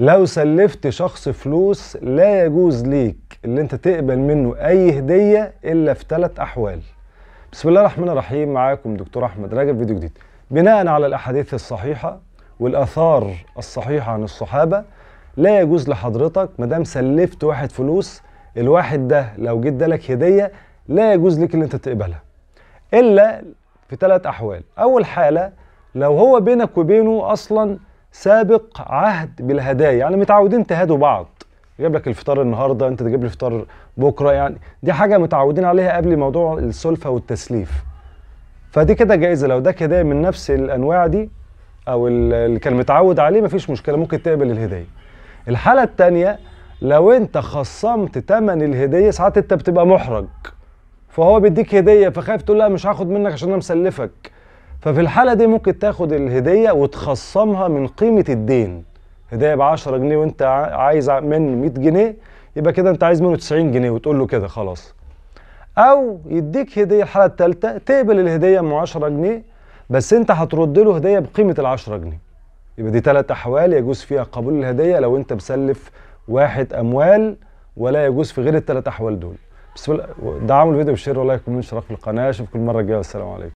لو سلفت شخص فلوس لا يجوز ليك اللي انت تقبل منه اي هدية الا في ثلاث احوال بسم الله الرحمن الرحيم معاكم دكتور احمد رجب فيديو جديد بناء على الاحاديث الصحيحة والاثار الصحيحة عن الصحابة لا يجوز لحضرتك مدام سلفت واحد فلوس الواحد ده لو جيت ادالك هدية لا يجوز لك اللي انت تقبلها الا في ثلاث احوال اول حالة لو هو بينك وبينه اصلا سابق عهد بالهدايا يعني متعودين تهادوا بعض جايب لك الفطار النهارده انت تجيب لي فطار بكره يعني دي حاجه متعودين عليها قبل موضوع السلفه والتسليف فدي كده جايزه لو ده كده من نفس الانواع دي او اللي كان متعود عليه مفيش مشكله ممكن تقبل الهديه الحاله الثانيه لو انت خصمت تمن الهديه ساعات انت بتبقى محرج فهو بيديك هديه فخايف تقول لا مش هاخد منك عشان انا مسلفك ففي الحاله دي ممكن تاخد الهديه وتخصمها من قيمه الدين هديه ب 10 جنيه وانت عايز من 100 جنيه يبقى كده انت عايز منه 90 جنيه وتقول له كده خلاص او يديك هديه الحاله الثالثه تقبل الهديه ب 10 جنيه بس انت هترد له هديه بقيمه ال 10 جنيه يبقى دي ثلاث احوال يجوز فيها قبول الهديه لو انت مسلف واحد اموال ولا يجوز في غير الثلاث احوال دول بس دعموا الفيديو بالشير ولايك ومن اشتراك في القناه اشوفكم المره الجايه والسلام عليكم